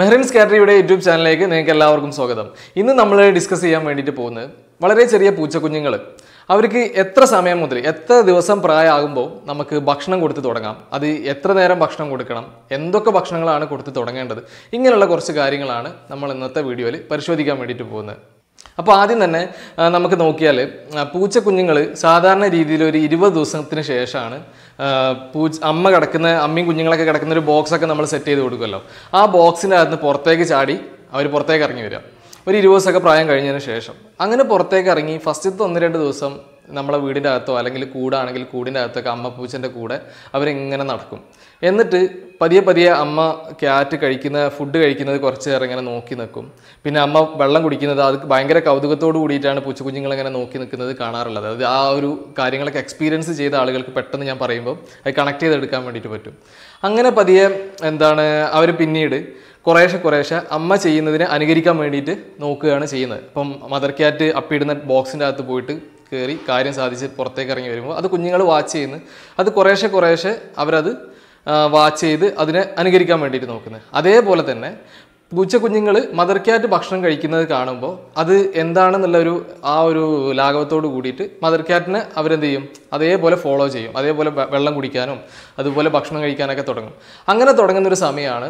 മെഹ്റിൻസ് കാറ്ററിയുടെ YouTube ചാനലിലേക്ക് നിങ്ങൾക്ക് എല്ലാവർക്കും സ്വാഗതം ഇന്ന് നമ്മൾ ഡിസ്കസ് ചെയ്യാൻ വേണ്ടിയിട്ട് പോകുന്നത് വളരെ ചെറിയ പൂച്ചക്കുഞ്ഞുങ്ങൾ അവർക്ക് എത്ര സമയം മുതൽ എത്ര ദിവസം പ്രായമാകുമ്പോൾ നമുക്ക് ഭക്ഷണം കൊടുത്ത് തുടങ്ങാം അത് എത്ര നേരം ഭക്ഷണം കൊടുക്കണം എന്തൊക്കെ ഭക്ഷണങ്ങളാണ് കൊടുത്ത് തുടങ്ങേണ്ടത് ഇങ്ങനെയുള്ള കുറച്ച് കാര്യങ്ങളാണ് നമ്മൾ ഇന്നത്തെ വീഡിയോയിൽ പരിശോധിക്കാൻ വേണ്ടിയിട്ട് പോകുന്നത് അപ്പോൾ ആദ്യം തന്നെ നമുക്ക് നോക്കിയാൽ പൂച്ച കുഞ്ഞുങ്ങൾ സാധാരണ രീതിയിൽ ഒരു ഇരുപത് ദിവസത്തിന് ശേഷമാണ് പൂച്ച അമ്മ കിടക്കുന്ന അമ്മയും കുഞ്ഞുങ്ങളൊക്കെ കിടക്കുന്ന ഒരു ബോക്സൊക്കെ നമ്മൾ സെറ്റ് ചെയ്ത് കൊടുക്കുമല്ലോ ആ ബോക്സിൻ്റെ അകത്ത് പുറത്തേക്ക് ചാടി അവർ പുറത്തേക്ക് ഇറങ്ങി വരിക ഒരു ഇരുപത് ദിവസമൊക്കെ പ്രായം കഴിഞ്ഞതിന് ശേഷം അങ്ങനെ പുറത്തേക്ക് ഇറങ്ങി ഫസ്റ്റത്തെ ഒന്ന് രണ്ട് ദിവസം നമ്മളെ വീടിൻ്റെ അകത്തോ അല്ലെങ്കിൽ കൂടാണെങ്കിൽ കൂടിൻ്റെ അകത്തൊക്കെ അമ്മ പൂച്ചൻ്റെ കൂടെ അവരിങ്ങനെ നടക്കും എന്നിട്ട് പതിയെ പതിയെ അമ്മ ക്യാറ്റ് കഴിക്കുന്ന ഫുഡ് കഴിക്കുന്നത് കുറച്ച് നേരം ഇങ്ങനെ നോക്കി നിൽക്കും പിന്നെ അമ്മ വെള്ളം കുടിക്കുന്നത് അത് ഭയങ്കര കൗതുകത്തോട് കൂടിയിട്ടാണ് പൂച്ചകുഞ്ഞുങ്ങൾ അങ്ങനെ നോക്കി നിൽക്കുന്നത് കാണാറുള്ളത് അത് ആ ഒരു കാര്യങ്ങളൊക്കെ എക്സ്പീരിയൻസ് ചെയ്ത ആളുകൾക്ക് പെട്ടെന്ന് ഞാൻ പറയുമ്പോൾ അത് കണക്ട് ചെയ്തെടുക്കാൻ വേണ്ടിയിട്ട് പറ്റും അങ്ങനെ പതിയെ എന്താണ് അവർ പിന്നീട് കുറേശ്ശെ കുറേശ്ശെ അമ്മ ചെയ്യുന്നതിനെ അനുകരിക്കാൻ വേണ്ടിയിട്ട് നോക്കുകയാണ് ചെയ്യുന്നത് ഇപ്പം മദർ ക്യാറ്റ് അപ്പിടുന്ന ബോക്സിൻ്റെ അകത്ത് പോയിട്ട് കയറി കാര്യം സാധിച്ച് പുറത്തേക്ക് ഇറങ്ങി വരുമ്പോൾ അത് കുഞ്ഞുങ്ങൾ വാച്ച് ചെയ്യുന്നു അത് കുറേശ്ശെ കുറേശ്ശെ അവരത് വാച്ച് ചെയ്ത് അതിനെ അനുകരിക്കാൻ വേണ്ടിയിട്ട് നോക്കുന്നത് അതേപോലെ തന്നെ പൂച്ചക്കുഞ്ഞുങ്ങൾ മദർ ക്യാറ്റ് ഭക്ഷണം കഴിക്കുന്നത് കാണുമ്പോൾ അത് എന്താണെന്നുള്ള ഒരു ആ ഒരു ലാഘവത്തോട് കൂടിയിട്ട് മദർ ക്യാറ്റിനെ അവരെന്ത് ചെയ്യും അതേപോലെ ഫോളോ ചെയ്യും അതേപോലെ വെള്ളം കുടിക്കാനും അതുപോലെ ഭക്ഷണം കഴിക്കാനൊക്കെ തുടങ്ങും അങ്ങനെ തുടങ്ങുന്നൊരു സമയമാണ്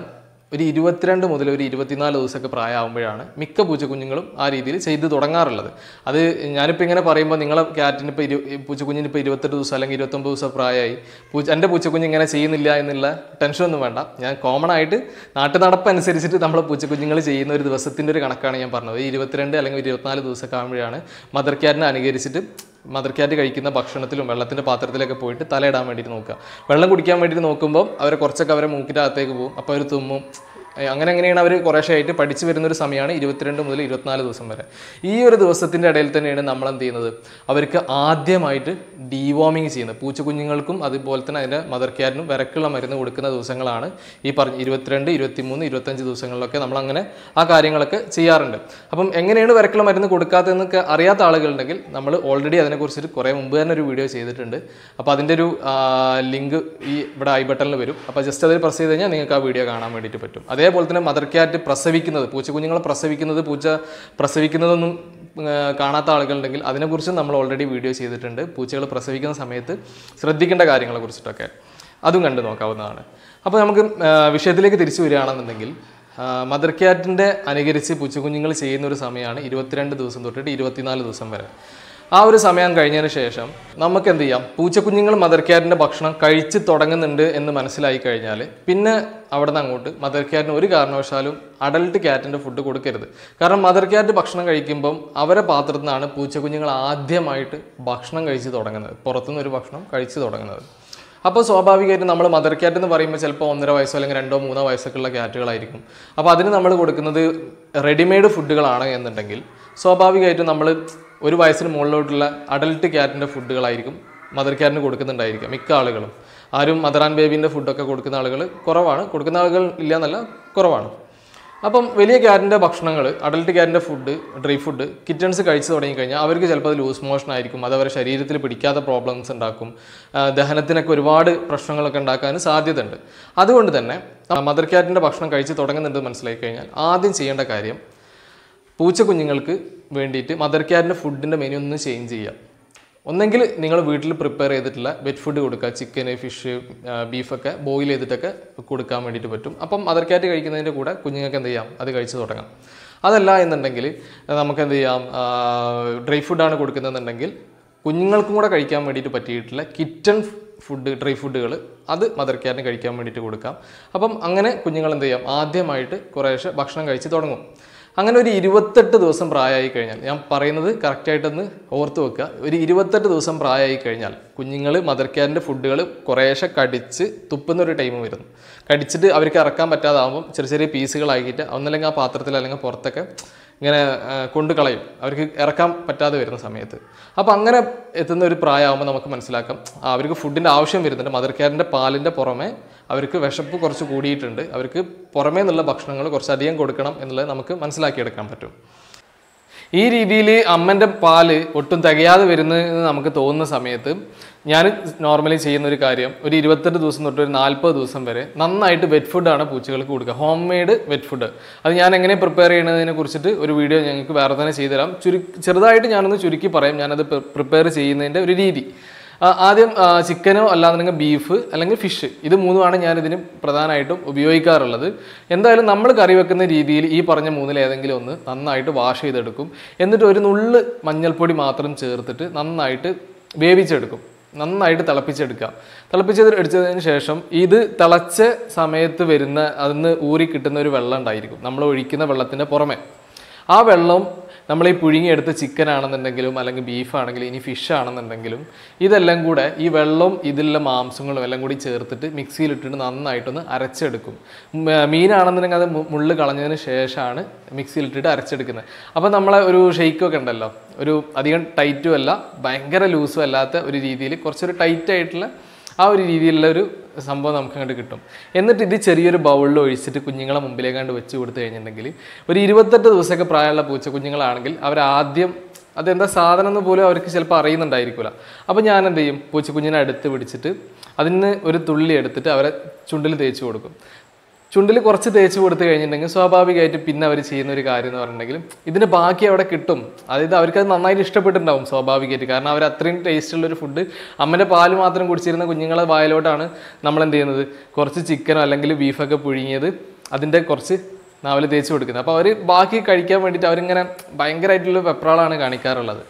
ഒരു ഇരുപത്തിരണ്ട് മുതൽ ഒരു ഇരുപത്തിനാല് ദിവസമൊക്കെ പ്രായമാകുമ്പോഴാണ് മിക്ക പൂച്ചക്കുഞ്ഞുങ്ങളും ആ രീതിയിൽ ചെയ്ത് തുടങ്ങാറുള്ളത് അത് ഞാനിപ്പോൾ ഇങ്ങനെ പറയുമ്പോൾ നിങ്ങളെ ക്യാറ്റിന് ഇപ്പോൾ ഇരു പൂച്ചക്കുഞ്ഞിന് ഇപ്പോൾ ഇരുപത്തെട്ട് ദിവസം അല്ലെങ്കിൽ ഇരുപത്തൊമ്പത് ദിവസം പ്രായമായി പൂച്ച എൻ്റെ പൂച്ചക്കുഞ്ഞ് ഇങ്ങനെ ചെയ്യുന്നില്ല എന്നുള്ള ടെൻഷനൊന്നും വേണ്ട ഞാൻ കോമൺ ആയിട്ട് നാട്ടു നടപ്പ് അനുസരിച്ചിട്ട് നമ്മൾ പൂച്ചക്കുഞ്ഞുങ്ങൾ ചെയ്യുന്ന ഒരു ദിവസത്തിൻ്റെ ഒരു കണക്കാണ് ഞാൻ പറഞ്ഞത് ഇരുപത്തിരണ്ട് അല്ലെങ്കിൽ ഇരുപത്തിനാല് ദിവസമൊക്കെ ആകുമ്പോഴാണ് മദർ ക്യാറ്റിനെ അനുകരിച്ചിട്ട് മദർക്യാറ്റ് കഴിക്കുന്ന ഭക്ഷണത്തിലും വെള്ളത്തിൻ്റെ പാത്രത്തിലൊക്കെ പോയിട്ട് തലയിടാൻ വേണ്ടിയിട്ട് നോക്കുക വെള്ളം കുടിക്കാൻ വേണ്ടിയിട്ട് നോക്കുമ്പോൾ അവരെ കുറച്ചൊക്കെ അവരെ മൂക്കിൻ്റെ അകത്തേക്ക് പോകും അപ്പോൾ അവർ തുമ്മും അങ്ങനെ അങ്ങനെയാണ് അവർ കുറേശ്ശെ ആയിട്ട് പഠിച്ചു വരുന്ന ഒരു സമയമാണ് ഇരുപത്തിരണ്ട് മുതൽ ഇരുപത്തിനാല് ദിവസം വരെ ഈ ഒരു ദിവസത്തിൻ്റെ ഇടയിൽ തന്നെയാണ് നമ്മൾ എന്ത് ചെയ്യുന്നത് അവർക്ക് ആദ്യമായിട്ട് ഡീവോമിങ് ചെയ്യുന്നത് പൂച്ചക്കുഞ്ഞുങ്ങൾക്കും അതുപോലെ തന്നെ അതിൻ്റെ മദർ കെയറിനും വിരക്കുള്ള മരുന്ന് കൊടുക്കുന്ന ദിവസങ്ങളാണ് ഈ പറഞ്ഞ ഇരുപത്തിരണ്ട് ഇരുപത്തിമൂന്ന് ഇരുപത്തഞ്ച് ദിവസങ്ങളിലൊക്കെ നമ്മൾ അങ്ങനെ ആ കാര്യങ്ങളൊക്കെ ചെയ്യാറുണ്ട് അപ്പം എങ്ങനെയാണ് വിരക്കുള്ള മരുന്ന് കൊടുക്കാത്തതെന്നൊക്കെ അറിയാത്ത ആളുകളുണ്ടെങ്കിൽ നമ്മൾ ഓൾറെഡി അതിനെക്കുറിച്ച് കുറേ മുമ്പ് തന്നെ ഒരു വീഡിയോ ചെയ്തിട്ടുണ്ട് അപ്പോൾ അതിൻ്റെ ഒരു ലിങ്ക് ഈ ഇവിടെ ഐ ബട്ടണിൽ വരും അപ്പോൾ ജസ്റ്റ് അതിൽ പ്രസ് ചെയ്ത് കഴിഞ്ഞാൽ നിങ്ങൾക്ക് ആ വീഡിയോ കാണാൻ വേണ്ടിയിട്ട് പറ്റും അതേ അതേപോലെ തന്നെ മദർ ക്യാറ്റ് പ്രസവിക്കുന്നത് പൂച്ചക്കുഞ്ഞുങ്ങളെ പ്രസവിക്കുന്നത് പൂച്ച പ്രസവിക്കുന്നതൊന്നും കാണാത്ത ആളുകളുണ്ടെങ്കിൽ അതിനെക്കുറിച്ച് നമ്മൾ ഓൾറെഡി വീഡിയോ ചെയ്തിട്ടുണ്ട് പൂച്ചകൾ പ്രസവിക്കുന്ന സമയത്ത് ശ്രദ്ധിക്കേണ്ട കാര്യങ്ങളെ കുറിച്ചിട്ടൊക്കെ അതും കണ്ടു നോക്കാവുന്നതാണ് അപ്പോൾ നമുക്ക് വിഷയത്തിലേക്ക് തിരിച്ചു വരികയാണെന്നുണ്ടെങ്കിൽ മദർ ക്യാറ്റിൻ്റെ അനുകരിച്ച് പൂച്ചക്കുഞ്ഞുങ്ങൾ ചെയ്യുന്ന ഒരു സമയമാണ് ഇരുപത്തിരണ്ട് ദിവസം തൊട്ടിട്ട് ഇരുപത്തിനാല് ദിവസം വരെ ആ ഒരു സമയം കഴിഞ്ഞതിന് ശേഷം നമുക്ക് എന്ത് ചെയ്യാം പൂച്ചക്കുഞ്ഞുങ്ങൾ മദർ ക്യാറ്റിൻ്റെ ഭക്ഷണം കഴിച്ച് തുടങ്ങുന്നുണ്ട് എന്ന് മനസ്സിലായി കഴിഞ്ഞാൽ പിന്നെ അവിടെ നിന്ന് അങ്ങോട്ട് മദർ ക്യാറ്റിന് ഒരു കാരണവശാലും അഡൽട്ട് ക്യാറ്റിൻ്റെ ഫുഡ് കൊടുക്കരുത് കാരണം മദർ ക്യാറ്റ് ഭക്ഷണം കഴിക്കുമ്പം അവരെ പാത്രത്തിൽ നിന്നാണ് പൂച്ചക്കുഞ്ഞുങ്ങൾ ആദ്യമായിട്ട് ഭക്ഷണം കഴിച്ച് തുടങ്ങുന്നത് പുറത്തുനിന്ന് ഒരു ഭക്ഷണം കഴിച്ച് തുടങ്ങുന്നത് അപ്പോൾ സ്വാഭാവികമായിട്ടും നമ്മൾ മദർ ക്യാറ്റ് എന്ന് പറയുമ്പോൾ ചിലപ്പോൾ ഒന്നര വയസ്സോ അല്ലെങ്കിൽ രണ്ടോ മൂന്നോ വയസ്സൊക്കെയുള്ള ക്യാറ്റുകളായിരിക്കും അപ്പോൾ അതിന് നമ്മൾ കൊടുക്കുന്നത് റെഡിമെയ്ഡ് ഫുഡുകളാണ് എന്നുണ്ടെങ്കിൽ സ്വാഭാവികമായിട്ടും നമ്മൾ ഒരു വയസ്സിന് മുകളിലോട്ടുള്ള അഡൽട്ട് ക്യാറ്റിൻ്റെ ഫുഡുകളായിരിക്കും മദർ ക്യാറ്റിന് കൊടുക്കുന്നുണ്ടായിരിക്കുക മിക്ക ആളുകളും ആരും മദർ ആൻഡ് ബേബീൻ്റെ ഫുഡൊക്കെ കൊടുക്കുന്ന ആളുകൾ കുറവാണ് കൊടുക്കുന്ന ആളുകൾ ഇല്ല എന്നല്ല കുറവാണ് അപ്പം വലിയ ക്യാറ്റിൻ്റെ ഭക്ഷണങ്ങൾ അഡൽട്ട് ക്യാറ്റിൻ്റെ ഫുഡ് ഡ്രൈ ഫുഡ് കിറ്റൺസ് കഴിച്ചു തുടങ്ങിക്കഴിഞ്ഞാൽ അവർക്ക് ചിലപ്പോൾ അത് ലൂസ് മോഷൻ ആയിരിക്കും അത് അവരുടെ ശരീരത്തിൽ പിടിക്കാത്ത പ്രോബ്ലംസ് ഉണ്ടാക്കും ദഹനത്തിനൊക്കെ ഒരുപാട് പ്രശ്നങ്ങളൊക്കെ ഉണ്ടാക്കാനും സാധ്യതയുണ്ട് അതുകൊണ്ട് തന്നെ മദർ ക്യാറ്റിൻ്റെ ഭക്ഷണം കഴിച്ച് തുടങ്ങുന്നുണ്ട് മനസ്സിലാക്കി കഴിഞ്ഞാൽ ആദ്യം ചെയ്യേണ്ട കാര്യം പൂച്ച കുഞ്ഞുങ്ങൾക്ക് വേണ്ടിയിട്ട് മദർ കെയറിൻ്റെ ഫുഡിൻ്റെ മെനു ഒന്ന് ചേഞ്ച് ചെയ്യാം ഒന്നെങ്കിൽ നിങ്ങൾ വീട്ടിൽ പ്രിപ്പയർ ചെയ്തിട്ടുള്ള വെറ്റ് ഫുഡ് കൊടുക്കുക ചിക്കൻ ഫിഷ് ബീഫൊക്കെ ബോയിൽ ചെയ്തിട്ടൊക്കെ കൊടുക്കാൻ വേണ്ടിയിട്ട് പറ്റും അപ്പം മദർ കാറ്റ് കഴിക്കുന്നതിൻ്റെ കൂടെ കുഞ്ഞുങ്ങൾക്ക് എന്ത് ചെയ്യാം അത് കഴിച്ചു തുടങ്ങാം അതല്ല എന്നുണ്ടെങ്കിൽ നമുക്ക് എന്ത് ചെയ്യാം ഡ്രൈ ഫുഡാണ് കൊടുക്കുന്നതെന്നുണ്ടെങ്കിൽ കുഞ്ഞുങ്ങൾക്കും കൂടെ കഴിക്കാൻ വേണ്ടിയിട്ട് പറ്റിയിട്ടുള്ള കിറ്റൺ ഫുഡ് ഡ്രൈ ഫുഡുകൾ അത് മദർ കെയറിന് കഴിക്കാൻ വേണ്ടിയിട്ട് കൊടുക്കാം അപ്പം അങ്ങനെ കുഞ്ഞുങ്ങൾ എന്ത് ചെയ്യാം ആദ്യമായിട്ട് കുറേശ്ശെ ഭക്ഷണം കഴിച്ച് തുടങ്ങും അങ്ങനെ ഒരു ഇരുപത്തെട്ട് ദിവസം പ്രായമായി കഴിഞ്ഞാൽ ഞാൻ പറയുന്നത് കറക്റ്റായിട്ടൊന്ന് ഓർത്ത് വെക്കുക ഒരു ഇരുപത്തെട്ട് ദിവസം പ്രായമായി കഴിഞ്ഞാൽ കുഞ്ഞുങ്ങൾ മദർ കെയറിൻ്റെ ഫുഡുകൾ കുറേശ്ശെ കടിച്ച് ഒരു ടൈം വരുന്നു കടിച്ചിട്ട് അവർക്ക് ഇറക്കാൻ പറ്റാതാകുമ്പോൾ ചെറിയ ചെറിയ പീസുകളാക്കിയിട്ട് ഒന്നല്ലെങ്കിൽ ആ പാത്രത്തിൽ അല്ലെങ്കിൽ പുറത്തൊക്കെ ഇങ്ങനെ കൊണ്ടു കളയും അവർക്ക് ഇറക്കാൻ പറ്റാതെ വരുന്ന സമയത്ത് അപ്പോൾ അങ്ങനെ എത്തുന്ന ഒരു പ്രായമാകുമ്പോൾ നമുക്ക് മനസ്സിലാക്കാം അവർക്ക് ഫുഡിൻ്റെ ആവശ്യം വരുന്നുണ്ട് മദർ കെയറിൻ്റെ പാലിൻ്റെ പുറമെ അവർക്ക് വിശപ്പ് കുറച്ച് കൂടിയിട്ടുണ്ട് അവർക്ക് പുറമേ നിന്നുള്ള ഭക്ഷണങ്ങൾ കുറച്ചധികം കൊടുക്കണം എന്നുള്ളത് നമുക്ക് മനസ്സിലാക്കിയെടുക്കാൻ പറ്റും ഈ രീതിയിൽ അമ്മൻ്റെ പാല് ഒട്ടും തികയാതെ എന്ന് നമുക്ക് തോന്നുന്ന സമയത്ത് ഞാൻ നോർമലി ചെയ്യുന്ന ഒരു കാര്യം ഒരു ഇരുപത്തെട്ട് ദിവസം തൊട്ട് ഒരു നാൽപ്പത് ദിവസം വരെ നന്നായിട്ട് വെറ്റ് ഫുഡാണ് പൂച്ചകൾക്ക് കൊടുക്കുക ഹോം മെയ്ഡ് വെറ്റ് ഫുഡ് അത് ഞാൻ എങ്ങനെ പ്രിപ്പയർ ചെയ്യുന്നതിനെ കുറിച്ചിട്ട് ഒരു വീഡിയോ ഞങ്ങൾക്ക് വേറെ തന്നെ തരാം ചുരു ചെറുതായിട്ട് ഞാനൊന്ന് ചുരുക്കി പറയാം ഞാനത് പ്രിപ്പയർ ചെയ്യുന്നതിൻ്റെ ഒരു രീതി ആദ്യം ചിക്കനോ അല്ലാന്നുണ്ടെങ്കിൽ ബീഫ് അല്ലെങ്കിൽ ഫിഷ് ഇത് മൂന്നുമാണ് ഞാൻ ഇതിന് പ്രധാനമായിട്ടും ഉപയോഗിക്കാറുള്ളത് എന്തായാലും നമ്മൾ കറി വെക്കുന്ന രീതിയിൽ ഈ പറഞ്ഞ മൂന്നിൽ ഏതെങ്കിലും ഒന്ന് നന്നായിട്ട് വാഷ് ചെയ്തെടുക്കും എന്നിട്ട് ഒരു നുള്ള് മഞ്ഞൾപ്പൊടി മാത്രം ചേർത്തിട്ട് നന്നായിട്ട് വേവിച്ചെടുക്കും നന്നായിട്ട് തിളപ്പിച്ചെടുക്കാം തിളപ്പിച്ചത് എടുത്തതിന് ശേഷം ഇത് തിളച്ച സമയത്ത് വരുന്ന അതിന് ഊറി കിട്ടുന്ന ഒരു വെള്ളം ഉണ്ടായിരിക്കും നമ്മൾ ഒഴിക്കുന്ന വെള്ളത്തിൻ്റെ പുറമെ ആ വെള്ളം നമ്മൾ ഈ പുഴുങ്ങിയെടുത്ത ചിക്കൻ ആണെന്നുണ്ടെങ്കിലും അല്ലെങ്കിൽ ബീഫ് ആണെങ്കിലും ഇനി ഫിഷ് ആണെന്നുണ്ടെങ്കിലും ഇതെല്ലാം കൂടെ ഈ വെള്ളവും ഇതിലുള്ള മാംസങ്ങളും എല്ലാം കൂടി ചേർത്തിട്ട് മിക്സിയിലിട്ടിട്ട് നന്നായിട്ടൊന്ന് അരച്ചെടുക്കും മീനാണെന്നുണ്ടെങ്കിൽ അത് മുള്ള് കളഞ്ഞതിന് ശേഷമാണ് മിക്സിയിലിട്ടിട്ട് അരച്ചെടുക്കുന്നത് അപ്പോൾ നമ്മളെ ഒരു ഷെയ്ക്കൊക്കെ ഉണ്ടല്ലോ ഒരു അധികം ടൈറ്റും അല്ല ഭയങ്കര ലൂസും അല്ലാത്ത ഒരു രീതിയിൽ കുറച്ചൊരു ടൈറ്റായിട്ടുള്ള ആ ഒരു രീതിയിലുള്ള ഒരു സംഭവം നമുക്ക് അങ്ങോട്ട് കിട്ടും എന്നിട്ട് ഇത് ചെറിയൊരു ബൗളിൽ ഒഴിച്ചിട്ട് കുഞ്ഞുങ്ങളെ മുമ്പിലേക്കാണ്ട് വെച്ച് കൊടുത്തു കഴിഞ്ഞിട്ടുണ്ടെങ്കിൽ ഒരു ഇരുപത്തെട്ട് ദിവസമൊക്കെ പ്രായമുള്ള പൂച്ച കുഞ്ഞുങ്ങളാണെങ്കിൽ അവർ ആദ്യം അതെന്താ സാധനം എന്ന് പോലും അവർക്ക് ചിലപ്പോൾ അറിയുന്നുണ്ടായിരിക്കില്ല അപ്പോൾ ഞാൻ എന്ത് ചെയ്യും പൂച്ചക്കുഞ്ഞിനെ അടുത്ത് പിടിച്ചിട്ട് അതിന് ഒരു തുള്ളി എടുത്തിട്ട് അവരെ ചുണ്ടിൽ തേച്ച് കൊടുക്കും ചുണ്ടിൽ കുറച്ച് തേച്ച് കൊടുത്തു കഴിഞ്ഞിട്ടുണ്ടെങ്കിൽ സ്വാഭാവികമായിട്ട് പിന്നെ അവർ ചെയ്യുന്ന ഒരു കാര്യം എന്ന് പറഞ്ഞിട്ടുണ്ടെങ്കിൽ ഇതിന് ബാക്കി അവിടെ കിട്ടും അതായത് അവർക്ക് അത് നന്നായിട്ട് ഇഷ്ടപ്പെട്ടിട്ടുണ്ടാവും സ്വാഭാവികമായിട്ട് കാരണം അവർ അത്രയും ടേസ്റ്റുള്ള ഒരു ഫുഡ് അമ്മൻ്റെ പാല് മാത്രം കുടിച്ചിരുന്ന കുഞ്ഞുങ്ങളെ വായിലോട്ടാണ് നമ്മൾ എന്ത് ചെയ്യുന്നത് കുറച്ച് ചിക്കനോ അല്ലെങ്കിൽ ബീഫൊക്കെ പുഴുങ്ങിയത് അതിൻ്റെ കുറച്ച് നാവിൽ തേച്ച് കൊടുക്കുന്നത് അപ്പോൾ അവർ ബാക്കി കഴിക്കാൻ വേണ്ടിയിട്ട് അവരിങ്ങനെ ഭയങ്കരമായിട്ടുള്ള വെപ്രാളാണ് കാണിക്കാറുള്ളത്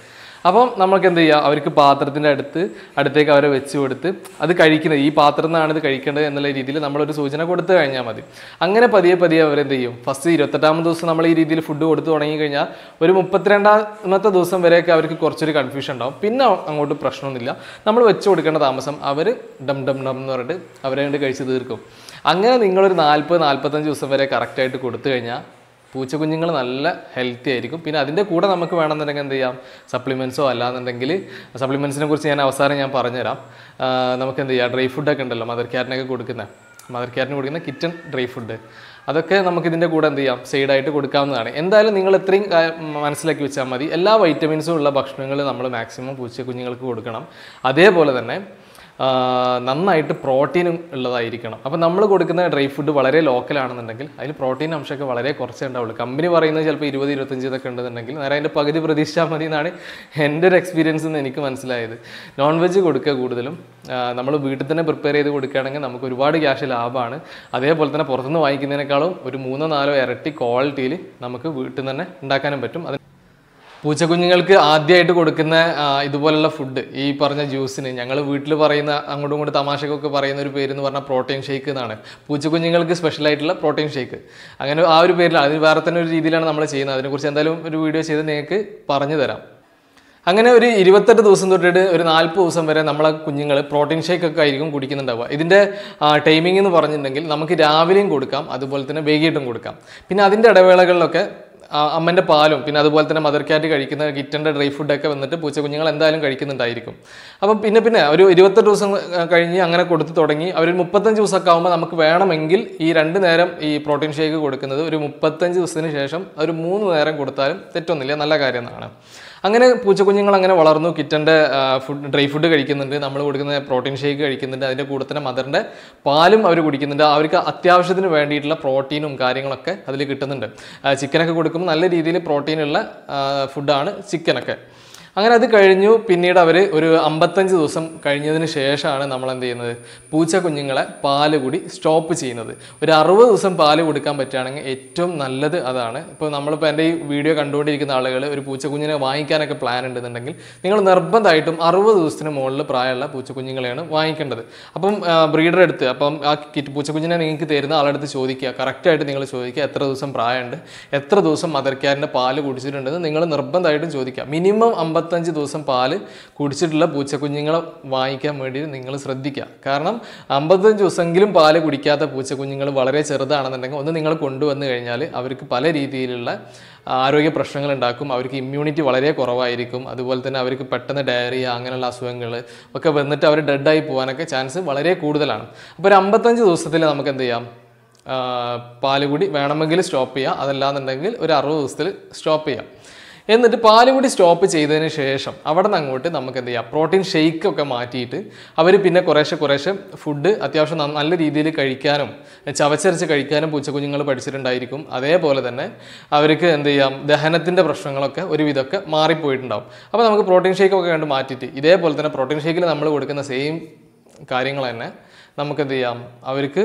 അപ്പം നമുക്ക് എന്ത് ചെയ്യുക അവർക്ക് പാത്രത്തിൻ്റെ അടുത്ത് അടുത്തേക്ക് അവരെ വെച്ച് കൊടുത്ത് അത് കഴിക്കുന്നത് ഈ പാത്രം നിന്നാണ് ഇത് കഴിക്കേണ്ടത് എന്നുള്ള രീതിയിൽ നമ്മളൊരു സൂചന കൊടുത്തു കഴിഞ്ഞാൽ മതി അങ്ങനെ പതിയെ പതിയെ അവരെന്ത് ചെയ്യും ഫസ്റ്റ് ഇരുപത്തെട്ടാമത്തെ ദിവസം നമ്മൾ ഈ രീതിയിൽ ഫുഡ് കൊടുത്ത് തുടങ്ങി കഴിഞ്ഞാൽ ഒരു മുപ്പത്തിരണ്ടാമത്തെ ദിവസം വരെയൊക്കെ അവർക്ക് കുറച്ചൊരു കൺഫ്യൂഷൻ ഉണ്ടാവും പിന്നെ അങ്ങോട്ട് പ്രശ്നമൊന്നുമില്ല നമ്മൾ വെച്ച് കൊടുക്കേണ്ട താമസം അവർ ഡം ഡം ഡം എന്ന് പറഞ്ഞിട്ട് അവരെ കണ്ട് കഴിച്ച് തീർക്കും അങ്ങനെ നിങ്ങളൊരു നാൽപ്പത് നാൽപ്പത്തഞ്ച് ദിവസം വരെ കറക്റ്റായിട്ട് കൊടുത്തു കഴിഞ്ഞാൽ പൂച്ചക്കുഞ്ഞുങ്ങൾ നല്ല ഹെൽത്തി ആയിരിക്കും പിന്നെ അതിൻ്റെ കൂടെ നമുക്ക് വേണമെന്നുണ്ടെങ്കിൽ എന്ത് ചെയ്യാം സപ്ലിമെൻസോ അല്ലാന്നുണ്ടെങ്കിൽ സപ്ലിമെൻസിനെ കുറിച്ച് ഞാൻ അവസാനം ഞാൻ പറഞ്ഞുതരാം നമുക്ക് എന്ത് ചെയ്യാം ഡ്രൈ ഫുഡൊക്കെ ഉണ്ടല്ലോ മദർ ക്യാറ്റിനൊക്കെ കൊടുക്കുന്ന മദർ ക്യാറ്റിന് കൊടുക്കുന്ന കിച്ചൺ ഡ്രൈ ഫുഡ് അതൊക്കെ നമുക്ക് ഇതിൻ്റെ കൂടെ എന്ത് ചെയ്യാം സൈഡായിട്ട് കൊടുക്കാവുന്നതാണ് എന്തായാലും നിങ്ങൾ ഇത്രയും മനസ്സിലാക്കി വെച്ചാൽ മതി എല്ലാ വൈറ്റമിൻസും ഉള്ള ഭക്ഷണങ്ങൾ നമ്മൾ മാക്സിമം പൂച്ച കുഞ്ഞുങ്ങൾക്ക് കൊടുക്കണം അതേപോലെ തന്നെ നന്നായിട്ട് പ്രോട്ടീനും ഉള്ളതായിരിക്കണം അപ്പോൾ നമ്മൾ കൊടുക്കുന്ന ഡ്രൈ ഫുഡ് വളരെ ലോക്കലാണെന്നുണ്ടെങ്കിൽ അതിൽ പ്രോട്ടീൻ അംശമൊക്കെ വളരെ കുറച്ചേ ഉണ്ടാവുള്ളൂ കമ്പനി പറയുന്നത് ചിലപ്പോൾ ഇരുപത് ഇരുപത്തഞ്ച് ഇതൊക്കെ ഉണ്ടെന്നുണ്ടെങ്കിൽ നേരെ അതിൻ്റെ പകുതി പ്രതീക്ഷിച്ചാൽ മതി എന്നാണ് എൻ്റെ ഒരു എക്സ്പീരിയൻസ് എന്ന് എനിക്ക് മനസ്സിലായത് നോൺ വെജ് കൊടുക്കുക കൂടുതലും നമ്മൾ വീട്ടിൽ തന്നെ പ്രിപ്പയർ ചെയ്ത് കൊടുക്കുകയാണെങ്കിൽ നമുക്ക് ഒരുപാട് ക്യാഷ് ലാഭമാണ് അതേപോലെ തന്നെ പുറത്തുനിന്ന് വാങ്ങിക്കുന്നതിനേക്കാളും ഒരു മൂന്നോ നാലോ ഇരട്ടി ക്വാളിറ്റിയിൽ നമുക്ക് വീട്ടിൽ നിന്ന് തന്നെ ഉണ്ടാക്കാനും പറ്റും അത് പൂച്ചക്കുഞ്ഞുങ്ങൾക്ക് ആദ്യമായിട്ട് കൊടുക്കുന്ന ഇതുപോലുള്ള ഫുഡ് ഈ പറഞ്ഞ ജ്യൂസിന് ഞങ്ങൾ വീട്ടിൽ പറയുന്ന അങ്ങോട്ടും ഇങ്ങോട്ട് തമാശക്കൊക്കെ പറയുന്ന ഒരു പേര് എന്ന് പറഞ്ഞാൽ പ്രോട്ടീൻ ഷേക്ക് എന്നാണ് പൂച്ചക്കുഞ്ഞുങ്ങൾക്ക് സ്പെഷ്യലായിട്ടുള്ള പ്രോട്ടീൻ ഷേക്ക് അങ്ങനെ ആ ഒരു പേരിലാണ് അതിന് വേറെ തന്നെ ഒരു രീതിയിലാണ് നമ്മൾ ചെയ്യുന്നത് അതിനെക്കുറിച്ച് എന്തായാലും ഒരു വീഡിയോ ചെയ്ത് നിങ്ങൾക്ക് പറഞ്ഞു തരാം അങ്ങനെ ഒരു ഇരുപത്തെട്ട് ദിവസം തൊട്ടിട്ട് ഒരു നാൽപ്പത് ദിവസം വരെ നമ്മളെ കുഞ്ഞുങ്ങൾ പ്രോട്ടീൻ ഷേക്ക് ഒക്കെ ആയിരിക്കും കുടിക്കുന്നുണ്ടാവുക ഇതിൻ്റെ ടൈമിംഗ് എന്ന് പറഞ്ഞിട്ടുണ്ടെങ്കിൽ നമുക്ക് രാവിലെയും കൊടുക്കാം അതുപോലെ തന്നെ വൈകിട്ടും കൊടുക്കാം പിന്നെ അതിൻ്റെ ഇടവേളകളിലൊക്കെ അമ്മൻ്റെ പാലും പിന്നെ അതുപോലെ തന്നെ മദർ ക്യാറ്റ് കഴിക്കുന്ന കിറ്റൻ്റെ ഡ്രൈ ഫുഡൊക്കെ വന്നിട്ട് പൂച്ചക്കുഞ്ഞുങ്ങൾ എന്തായാലും കഴിക്കുന്നുണ്ടായിരിക്കും അപ്പം പിന്നെ പിന്നെ ഒരു ഇരുപത്തെട്ട് ദിവസം കഴിഞ്ഞ് അങ്ങനെ കൊടുത്ത് തുടങ്ങി അവർ മുപ്പത്തഞ്ച് ദിവസമൊക്കെ ആകുമ്പോൾ നമുക്ക് വേണമെങ്കിൽ ഈ രണ്ട് നേരം ഈ പ്രോട്ടീൻ ഷേക്ക് കൊടുക്കുന്നത് ഒരു മുപ്പത്തഞ്ച് ദിവസത്തിന് ശേഷം ഒരു മൂന്ന് നേരം കൊടുത്താലും തെറ്റൊന്നുമില്ല നല്ല കാര്യം എന്നാണ് അങ്ങനെ പൂച്ചക്കുഞ്ഞുങ്ങൾ അങ്ങനെ വളർന്നു കിറ്റൻ്റെ ഫുഡ് ഡ്രൈ ഫുഡ് കഴിക്കുന്നുണ്ട് നമ്മൾ കൊടുക്കുന്ന പ്രോട്ടീൻ ഷേക്ക് കഴിക്കുന്നുണ്ട് അതിൻ്റെ കൂടെ തന്നെ മദറിൻ്റെ പാലും അവർ കുടിക്കുന്നുണ്ട് അവർക്ക് അത്യാവശ്യത്തിന് വേണ്ടിയിട്ടുള്ള പ്രോട്ടീനും കാര്യങ്ങളൊക്കെ അതിൽ കിട്ടുന്നുണ്ട് ചിക്കനൊക്കെ കൊടുക്കുമ്പോൾ നല്ല രീതിയിൽ പ്രോട്ടീനുള്ള ഫുഡാണ് ചിക്കനൊക്കെ അങ്ങനെ അത് കഴിഞ്ഞു പിന്നീട് അവർ ഒരു അമ്പത്തഞ്ച് ദിവസം കഴിഞ്ഞതിന് ശേഷമാണ് നമ്മൾ എന്ത് ചെയ്യുന്നത് പൂച്ച കുഞ്ഞുങ്ങളെ പാല് കൂടി സ്റ്റോപ്പ് ചെയ്യുന്നത് ഒരു അറുപത് ദിവസം പാല് കൊടുക്കാൻ പറ്റുകയാണെങ്കിൽ ഏറ്റവും നല്ലത് അതാണ് ഇപ്പോൾ നമ്മളിപ്പോൾ എൻ്റെ ഈ വീഡിയോ കണ്ടുകൊണ്ടിരിക്കുന്ന ആളുകൾ ഒരു പൂച്ച കുഞ്ഞിനെ വാങ്ങിക്കാനൊക്കെ പ്ലാൻ ഉണ്ടെന്നുണ്ടെങ്കിൽ നിങ്ങൾ നിർബന്ധമായിട്ടും അറുപത് ദിവസത്തിന് മുകളിൽ പ്രായമുള്ള പൂച്ച കുഞ്ഞുങ്ങളെയാണ് വാങ്ങിക്കേണ്ടത് അപ്പം ബ്രീഡർ എടുത്ത് അപ്പം ആ കിറ്റ് പൂച്ച കുഞ്ഞിനെ നിങ്ങൾക്ക് തരുന്ന ആളെടുത്ത് ചോദിക്കുക കറക്റ്റായിട്ട് നിങ്ങൾ ചോദിക്കുക എത്ര ദിവസം പ്രായമുണ്ട് എത്ര ദിവസം മദർ പാല് കുടിച്ചിട്ടുണ്ടെന്ന് നിങ്ങൾ നിർബന്ധമായിട്ടും ചോദിക്കുക മിനിമം അമ്പത് ഇരുപത്തഞ്ച് ദിവസം പാല് കുടിച്ചിട്ടുള്ള പൂച്ചക്കുഞ്ഞുങ്ങളെ വാങ്ങിക്കാൻ വേണ്ടി നിങ്ങൾ ശ്രദ്ധിക്കുക കാരണം അമ്പത്തഞ്ച് ദിവസമെങ്കിലും പാല് കുടിക്കാത്ത പൂച്ചക്കുഞ്ഞുങ്ങൾ വളരെ ചെറുതാണെന്നുണ്ടെങ്കിൽ ഒന്ന് നിങ്ങൾ കൊണ്ടുവന്നു കഴിഞ്ഞാൽ അവർക്ക് പല രീതിയിലുള്ള ആരോഗ്യ പ്രശ്നങ്ങൾ ഉണ്ടാക്കും അവർക്ക് ഇമ്മ്യൂണിറ്റി വളരെ കുറവായിരിക്കും അതുപോലെ തന്നെ അവർക്ക് പെട്ടെന്ന് ഡയറിയ അങ്ങനെയുള്ള അസുഖങ്ങൾ ഒക്കെ വന്നിട്ട് അവർ ഡെഡായി പോകാനൊക്കെ ചാൻസ് വളരെ കൂടുതലാണ് അപ്പോൾ ഒരു അമ്പത്തഞ്ച് ദിവസത്തിൽ നമുക്ക് എന്ത് ചെയ്യാം പാല് കൂടി വേണമെങ്കിൽ സ്റ്റോപ്പ് ചെയ്യാം അതല്ലാന്നുണ്ടെങ്കിൽ ഒരു അറുപത് ദിവസത്തിൽ സ്റ്റോപ്പ് ചെയ്യാം എന്നിട്ട് പാലുകുടി സ്റ്റോപ്പ് ചെയ്തതിന് ശേഷം അവിടെ നിന്ന് അങ്ങോട്ട് നമുക്ക് എന്ത് ചെയ്യാം പ്രോട്ടീൻ ഷെയ്ക്കൊക്കെ ഒക്കെ മാറ്റിയിട്ട് അവർ പിന്നെ കുറേശ്ശെ കുറേശ്ശെ ഫുഡ് അത്യാവശ്യം നല്ല രീതിയിൽ കഴിക്കാനും ചവച്ചരച്ച് കഴിക്കാനും പൂച്ചക്കുഞ്ഞുങ്ങൾ പഠിച്ചിട്ടുണ്ടായിരിക്കും അതേപോലെ തന്നെ അവർക്ക് എന്ത് ചെയ്യാം ദഹനത്തിൻ്റെ പ്രശ്നങ്ങളൊക്കെ ഒരുവിധമൊക്കെ മാറിപ്പോയിട്ടുണ്ടാവും അപ്പോൾ നമുക്ക് പ്രോട്ടീൻ ഷെയ്ക്കൊക്കെ കണ്ട് മാറ്റിയിട്ട് ഇതേപോലെ തന്നെ പ്രോട്ടീൻ ഷേക്കിൽ നമ്മൾ കൊടുക്കുന്ന സെയിം കാര്യങ്ങൾ തന്നെ നമുക്ക് എന്ത് ചെയ്യാം അവർക്ക്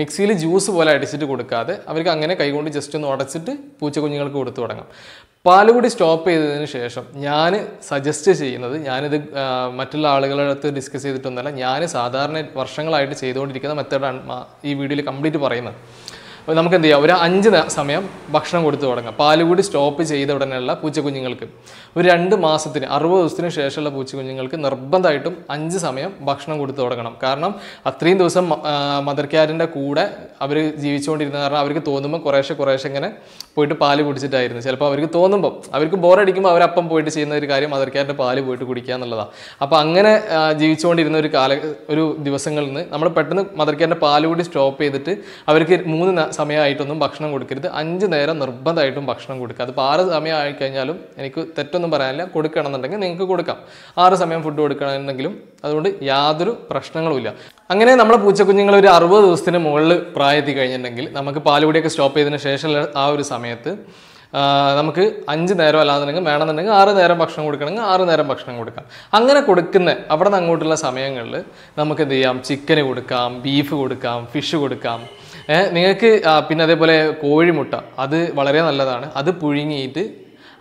മിക്സിയിൽ ജ്യൂസ് പോലെ അടിച്ചിട്ട് കൊടുക്കാതെ അവർക്ക് അങ്ങനെ കൈകൊണ്ട് ജസ്റ്റ് ഒന്ന് ഉടച്ചിട്ട് പൂച്ചക്കുഞ്ഞുങ്ങൾക്ക് കൊടുത്തു തുടങ്ങാം പാലുകൂടി സ്റ്റോപ്പ് ചെയ്തതിന് ശേഷം ഞാൻ സജസ്റ്റ് ചെയ്യുന്നത് ഞാനിത് മറ്റുള്ള ആളുകളുടെ അടുത്ത് ഡിസ്കസ് ചെയ്തിട്ടൊന്നുമല്ല ഞാൻ സാധാരണ വർഷങ്ങളായിട്ട് ചെയ്തുകൊണ്ടിരിക്കുന്ന മെത്തേഡാണ് ഈ വീഡിയോയിൽ കംപ്ലീറ്റ് പറയുന്നത് അപ്പോൾ നമുക്ക് എന്ത് ചെയ്യാം ഒരു അഞ്ച് സമയം ഭക്ഷണം കൊടുത്തു തുടങ്ങാം പാലുകൂടി സ്റ്റോപ്പ് ചെയ്ത ഉടനെയുള്ള പൂച്ചക്കുഞ്ഞുങ്ങൾക്ക് ഒരു രണ്ട് മാസത്തിന് അറുപത് ദിവസത്തിന് ശേഷമുള്ള പൂച്ചക്കുഞ്ഞുങ്ങൾക്ക് നിർബന്ധമായിട്ടും അഞ്ച് സമയം ഭക്ഷണം കൊടുത്തു തുടങ്ങണം കാരണം അത്രയും ദിവസം മദർ ക്യാരിൻ്റെ കൂടെ അവർ ജീവിച്ചുകൊണ്ടിരുന്ന കാരണം അവർക്ക് തോന്നുമ്പോൾ കുറേശ്ശെ കുറേശ്ശെ ഇങ്ങനെ പോയിട്ട് പാല് കുടിച്ചിട്ടായിരുന്നു ചിലപ്പോൾ അവർക്ക് തോന്നുമ്പോൾ അവർക്ക് ബോറടിക്കുമ്പോൾ അവരപ്പം പോയിട്ട് ചെയ്യുന്ന ഒരു കാര്യം മദർ ക്യാരിൻ്റെ പാല് പോയിട്ട് കുടിക്കുക എന്നുള്ളതാണ് അപ്പോൾ അങ്ങനെ ജീവിച്ചുകൊണ്ടിരുന്ന ഒരു കാല ഒരു ദിവസങ്ങളിൽ നിന്ന് നമ്മൾ പെട്ടെന്ന് മദർ ക്യാരിൻ്റെ പാല് കൂടി സ്റ്റോപ്പ് ചെയ്തിട്ട് അവർക്ക് മൂന്ന് സമയമായിട്ടൊന്നും ഭക്ഷണം കൊടുക്കരുത് അഞ്ച് നേരം നിർബന്ധമായിട്ടും ഭക്ഷണം കൊടുക്കുക അത് പാറ സമയമായി കഴിഞ്ഞാലും എനിക്ക് തെറ്റൊന്നും കൊടുക്കുന്നൊന്നും പറയാനില്ല കൊടുക്കണമെന്നുണ്ടെങ്കിൽ നിങ്ങൾക്ക് കൊടുക്കാം ആറ് സമയം ഫുഡ് കൊടുക്കണമെന്നുണ്ടെങ്കിലും അതുകൊണ്ട് യാതൊരു പ്രശ്നങ്ങളുമില്ല അങ്ങനെ നമ്മളെ പൂച്ചക്കുഞ്ഞുങ്ങൾ ഒരു അറുപത് ദിവസത്തിന് മുകളിൽ പ്രായത്തി കഴിഞ്ഞിട്ടുണ്ടെങ്കിൽ നമുക്ക് പാലുപൊടിയൊക്കെ സ്റ്റോപ്പ് ചെയ്തതിന് ശേഷമുള്ള ആ ഒരു സമയത്ത് നമുക്ക് അഞ്ച് നേരം അല്ലാന്നുണ്ടെങ്കിൽ വേണമെന്നുണ്ടെങ്കിൽ ആറ് നേരം ഭക്ഷണം കൊടുക്കണമെങ്കിൽ ആറ് നേരം ഭക്ഷണം കൊടുക്കാം അങ്ങനെ കൊടുക്കുന്ന അവിടെ നിന്ന് അങ്ങോട്ടുള്ള സമയങ്ങളിൽ നമുക്ക് എന്ത് ചെയ്യാം ചിക്കന് കൊടുക്കാം ബീഫ് കൊടുക്കാം ഫിഷ് കൊടുക്കാം നിങ്ങൾക്ക് പിന്നെ അതേപോലെ കോഴിമുട്ട അത് വളരെ നല്ലതാണ് അത് പുഴുങ്ങിയിട്ട്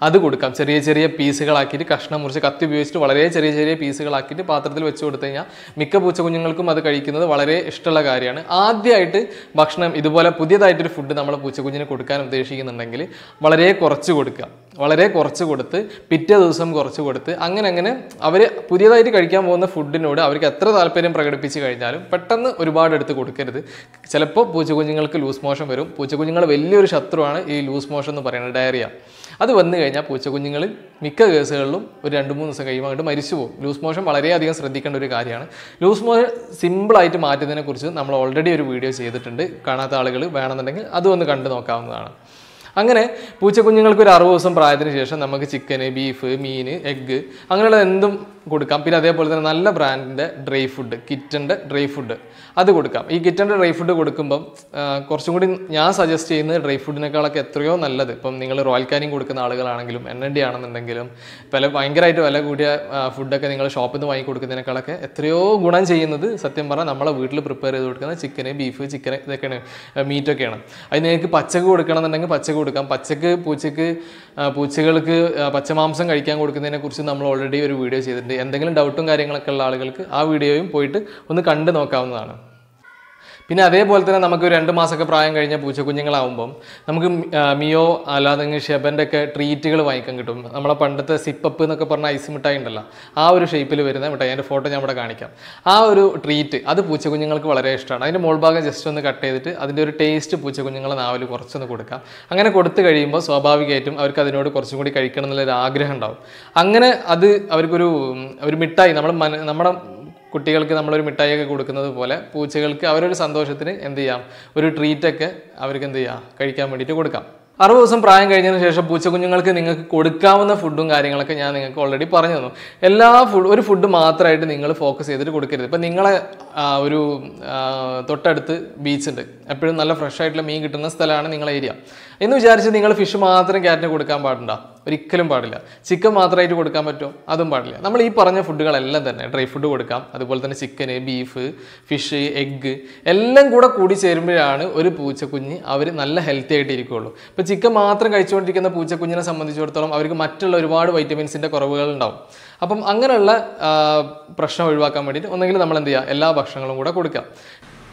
അത് കൊടുക്കാം ചെറിയ ചെറിയ പീസുകളാക്കിയിട്ട് കഷ്ണം മുറിച്ച് കത്തി ഉപയോഗിച്ചിട്ട് വളരെ ചെറിയ ചെറിയ പീസുകളാക്കിയിട്ട് പാത്രത്തിൽ വെച്ച് കൊടുത്തു കഴിഞ്ഞാൽ മിക്ക പൂച്ചകുഞ്ഞുങ്ങൾക്കും അത് കഴിക്കുന്നത് വളരെ ഇഷ്ടമുള്ള കാര്യമാണ് ആദ്യമായിട്ട് ഭക്ഷണം ഇതുപോലെ പുതിയതായിട്ടൊരു ഫുഡ് നമ്മൾ പൂച്ചകുഞ്ഞിന് കൊടുക്കാൻ ഉദ്ദേശിക്കുന്നുണ്ടെങ്കിൽ വളരെ കുറച്ച് കൊടുക്കുക വളരെ കുറച്ച് കൊടുത്ത് പിറ്റേ ദിവസം കുറച്ച് കൊടുത്ത് അങ്ങനെ അങ്ങനെ അവർ പുതിയതായിട്ട് കഴിക്കാൻ പോകുന്ന ഫുഡിനോട് അവർക്ക് എത്ര താല്പര്യം പ്രകടിപ്പിച്ച് കഴിഞ്ഞാലും പെട്ടെന്ന് ഒരുപാട് എടുത്ത് കൊടുക്കരുത് ചിലപ്പോൾ പൂച്ചകുഞ്ഞുങ്ങൾക്ക് ലൂസ് മോഷൻ വരും പൂച്ചക്കുഞ്ഞുങ്ങൾ വലിയൊരു ശത്രുവാണ് ഈ ലൂസ് മോഷൻ എന്ന് പറയുന്നത് ഡയറിയ അത് വന്നു കഴിഞ്ഞാൽ പൂച്ചക്കുഞ്ഞുങ്ങളിൽ മിക്ക കേസുകളിലും ഒരു രണ്ട് മൂന്ന് ദിവസം കഴിയുമ്പോൾ അങ്ങോട്ട് മരിച്ചു പോകും ലൂസ് മോഷൻ വളരെയധികം ശ്രദ്ധിക്കേണ്ട ഒരു കാര്യമാണ് ലൂസ് മോഷൻ സിമ്പിളായിട്ട് മാറ്റുന്നതിനെക്കുറിച്ച് നമ്മൾ ഓൾറെഡി ഒരു വീഡിയോ ചെയ്തിട്ടുണ്ട് കാണാത്ത ആളുകൾ വേണമെന്നുണ്ടെങ്കിൽ അതും ഒന്ന് കണ്ടു നോക്കാവുന്നതാണ് അങ്ങനെ പൂച്ചക്കുഞ്ഞുങ്ങൾക്ക് ഒരു അറുപത് ദിവസം പ്രായത്തിന് ശേഷം നമുക്ക് ചിക്കന് ബീഫ് മീൻ എഗ്ഗ് അങ്ങനെയുള്ള എന്തും കൊടുക്കാം പിന്നെ അതേപോലെ തന്നെ നല്ല ബ്രാൻഡിൻ്റെ ഡ്രൈ ഫുഡ് കിറ്റൻ്റെ ഡ്രൈ ഫുഡ് അത് കൊടുക്കാം ഈ കിറ്റൻ്റെ ഡ്രൈ ഫുഡ് കൊടുക്കുമ്പം കുറച്ചും കൂടി ഞാൻ സജസ്റ്റ് ചെയ്യുന്നത് ഡ്രൈ ഫുഡിനേക്കാളൊക്കെ എത്രയോ നല്ലത് ഇപ്പം നിങ്ങൾ റോയൽ കാനിങ് കൊടുക്കുന്ന ആളുകളാണെങ്കിലും എൻ എൻ ഡി ആണെന്നുണ്ടെങ്കിലും പല ഭയങ്കരമായിട്ട് വില കൂടിയ ഫുഡൊക്കെ നിങ്ങൾ ഷോപ്പിൽ നിന്ന് വാങ്ങി കൊടുക്കുന്നതിനേക്കാളൊക്കെ എത്രയോ ഗുണം ചെയ്യുന്നത് സത്യം പറഞ്ഞാൽ നമ്മളെ വീട്ടിൽ പ്രിപ്പയർ ചെയ്ത് കൊടുക്കുന്ന ചിക്കന് ബീഫ് ചിക്കൻ ഇതൊക്കെയാണ് മീറ്റൊക്കെയാണ് അതിന് നിങ്ങൾക്ക് പച്ചക്ക് കൊടുക്കണമെന്നുണ്ടെങ്കിൽ പച്ചക്ക് കൊടുക്കാം പച്ചക്ക് പൂച്ചക്ക് പൂച്ചകൾക്ക് പച്ചമാംസം കഴിക്കാൻ കൊടുക്കുന്നതിനെക്കുറിച്ച് നമ്മൾ ഓൾറെഡി ഒരു വീഡിയോ ചെയ്തിട്ടുണ്ട് എന്തെങ്കിലും ഡൗട്ടും കാര്യങ്ങളൊക്കെ ഉള്ള ആളുകൾക്ക് ആ വീഡിയോയും പോയിട്ട് ഒന്ന് കണ്ടു നോക്കാവുന്നതാണ് പിന്നെ അതേപോലെ തന്നെ നമുക്ക് രണ്ട് മാസമൊക്കെ പ്രായം കഴിഞ്ഞ പൂച്ചക്കുഞ്ഞുങ്ങളാവുമ്പം നമുക്ക് മിയോ അല്ലാതെ ഷെബൻ്റെ ഒക്കെ ട്രീറ്റുകൾ വാങ്ങിക്കാൻ കിട്ടും നമ്മളെ പണ്ടത്തെ സിപ്പപ്പ് എന്നൊക്കെ പറഞ്ഞ ഐസ് മിഠായി ഉണ്ടല്ലോ ആ ഒരു ഷേപ്പിൽ വരുന്ന മിഠായി അതിൻ്റെ ഫോട്ടോ ഞാൻ ഇവിടെ കാണിക്കാം ആ ഒരു ട്രീറ്റ് അത് പൂച്ചക്കുഞ്ഞുങ്ങൾക്ക് വളരെ ഇഷ്ടമാണ് അതിൻ്റെ മുൾഭാഗം ജസ്റ്റ് ഒന്ന് കട്ട് ചെയ്തിട്ട് അതിൻ്റെ ഒരു ടേസ്റ്റ് പൂച്ചക്കുഞ്ഞുങ്ങളെ നാവിൽ കുറച്ചൊന്ന് കൊടുക്കാം അങ്ങനെ കൊടുത്തു കഴിയുമ്പോൾ സ്വാഭാവികമായിട്ടും അവർക്ക് അതിനോട് കുറച്ചും കൂടി കഴിക്കണം എന്നുള്ളൊരു ആഗ്രഹം ഉണ്ടാവും അങ്ങനെ അത് അവർക്കൊരു ഒരു മിഠായി നമ്മൾ നമ്മുടെ കുട്ടികൾക്ക് നമ്മളൊരു മിഠായിയൊക്കെ കൊടുക്കുന്നത് പോലെ പൂച്ചകൾക്ക് അവരൊരു സന്തോഷത്തിന് എന്ത് ചെയ്യാം ഒരു ട്രീറ്റൊക്കെ അവർക്ക് എന്ത് ചെയ്യാം കഴിക്കാൻ വേണ്ടിയിട്ട് കൊടുക്കാം അറുപത് ദിവസം പ്രായം കഴിഞ്ഞതിന് ശേഷം പൂച്ചക്കുഞ്ഞുങ്ങൾക്ക് നിങ്ങൾക്ക് കൊടുക്കാവുന്ന ഫുഡും കാര്യങ്ങളൊക്കെ ഞാൻ നിങ്ങൾക്ക് ഓൾറെഡി പറഞ്ഞു തന്നു എല്ലാ ഫുഡ് ഒരു ഫുഡ് മാത്രമായിട്ട് നിങ്ങൾ ഫോക്കസ് ചെയ്തിട്ട് കൊടുക്കരുത് ഇപ്പം നിങ്ങളെ ഒരു തൊട്ടടുത്ത് ഉണ്ട് എപ്പോഴും നല്ല ഫ്രഷ് ആയിട്ടുള്ള മീൻ കിട്ടുന്ന സ്ഥലമാണ് നിങ്ങളെ ഏരിയ എന്ന് വിചാരിച്ച് നിങ്ങൾ ഫിഷ് മാത്രം ക്യാറ്റിന് കൊടുക്കാൻ പാടില്ല ഒരിക്കലും പാടില്ല ചിക്കൻ മാത്രമായിട്ട് കൊടുക്കാൻ പറ്റുമോ അതും പാടില്ല നമ്മൾ ഈ പറഞ്ഞ ഫുഡുകളെല്ലാം തന്നെ ഡ്രൈ ഫുഡ് കൊടുക്കാം അതുപോലെ തന്നെ ചിക്കന് ബീഫ് ഫിഷ് എഗ്ഗ് എല്ലാം കൂടെ കൂടി ചേരുമ്പോഴാണ് ഒരു പൂച്ചക്കുഞ്ഞ് അവർ നല്ല ഹെൽത്തി ആയിട്ട് ഇരിക്കുകയുള്ളൂ ഇപ്പോൾ ചിക്കൻ മാത്രം കഴിച്ചുകൊണ്ടിരിക്കുന്ന പൂച്ചക്കുഞ്ഞിനെ സംബന്ധിച്ചിടത്തോളം അവർക്ക് മറ്റുള്ള ഒരുപാട് വൈറ്റമിൻസിൻ്റെ കുറവുകൾ ഉണ്ടാവും അപ്പം അങ്ങനെയുള്ള പ്രശ്നം ഒഴിവാക്കാൻ വേണ്ടിയിട്ട് ഒന്നെങ്കിൽ നമ്മൾ എന്ത് ചെയ്യുക എല്ലാ ഭക്ഷണങ്ങളും കൂടെ കൊടുക്കുക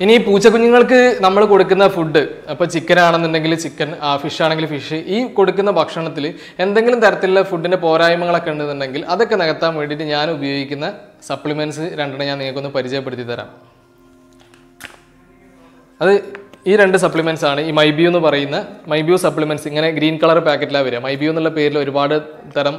ഇനി പൂച്ചക്കുഞ്ഞുങ്ങൾക്ക് നമ്മൾ കൊടുക്കുന്ന ഫുഡ് ഇപ്പോൾ ചിക്കൻ ആണെന്നുണ്ടെങ്കിൽ ചിക്കൻ ഫിഷ് ആണെങ്കിൽ ഫിഷ് ഈ കൊടുക്കുന്ന ഭക്ഷണത്തിൽ എന്തെങ്കിലും തരത്തിലുള്ള ഫുഡിൻ്റെ പോരായ്മകളൊക്കെ ഉണ്ടെന്നുണ്ടെങ്കിൽ അതൊക്കെ നികത്താൻ വേണ്ടിയിട്ട് ഞാൻ ഉപയോഗിക്കുന്ന സപ്ലിമെൻറ്റ്സ് രണ്ടെണ്ണം ഞാൻ നിങ്ങൾക്കൊന്ന് പരിചയപ്പെടുത്തി തരാം അത് ഈ രണ്ട് സപ്ലിമെൻസ് ആണ് ഈ മൈബ്യൂ എന്ന് പറയുന്ന മൈബ്യൂ സപ്ലിമെൻസ് ഇങ്ങനെ ഗ്രീൻ കളർ പാക്കറ്റിലാണ് വരിക മൈബ്യൂ എന്നുള്ള പേരിൽ ഒരുപാട് തരം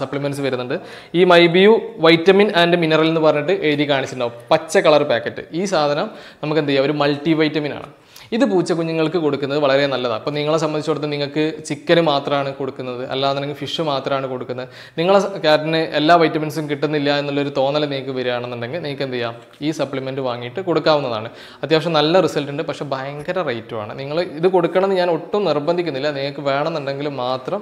സപ്ലിമെൻസ് വരുന്നുണ്ട് ഈ മൈബ്യൂ വൈറ്റമിൻ ആൻഡ് മിനറൽ എന്ന് പറഞ്ഞിട്ട് എഴുതി കാണിച്ചിട്ടുണ്ടാവും പച്ച കളർ പാക്കറ്റ് ഈ സാധനം നമുക്ക് എന്ത് ചെയ്യാം ഒരു മൾട്ടി വൈറ്റമിൻ ആണ് ഇത് കുഞ്ഞുങ്ങൾക്ക് കൊടുക്കുന്നത് വളരെ നല്ലതാണ് അപ്പോൾ നിങ്ങളെ സംബന്ധിച്ചിടത്തോളം നിങ്ങൾക്ക് ചിക്കൻ മാത്രമാണ് കൊടുക്കുന്നത് അല്ലാന്നുണ്ടെങ്കിൽ ഫിഷ് മാത്രമാണ് കൊടുക്കുന്നത് നിങ്ങളെ കാറ്റിന് എല്ലാ വൈറ്റമിൻസും കിട്ടുന്നില്ല എന്നുള്ളൊരു തോന്നൽ നിങ്ങൾക്ക് വരികയാണെന്നുണ്ടെങ്കിൽ നിങ്ങൾക്ക് എന്ത് ചെയ്യാം ഈ സപ്ലിമെൻറ്റ് വാങ്ങിയിട്ട് കൊടുക്കാവുന്നതാണ് അത്യാവശ്യം നല്ല റിസൾട്ട് ഉണ്ട് പക്ഷേ ഭയങ്കര റേറ്റുമാണ് നിങ്ങൾ ഇത് കൊടുക്കണമെന്ന് ഞാൻ ഒട്ടും നിർബന്ധിക്കുന്നില്ല നിങ്ങൾക്ക് വേണമെന്നുണ്ടെങ്കിൽ മാത്രം